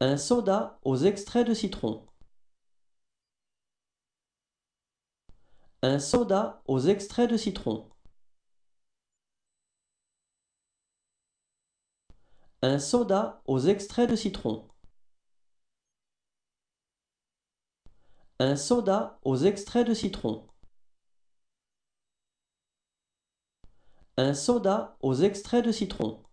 Un soda aux extraits de citron. Un soda aux extraits de citron. Un soda aux extraits de citron. Un soda aux extraits de citron. Un soda aux extraits de citron.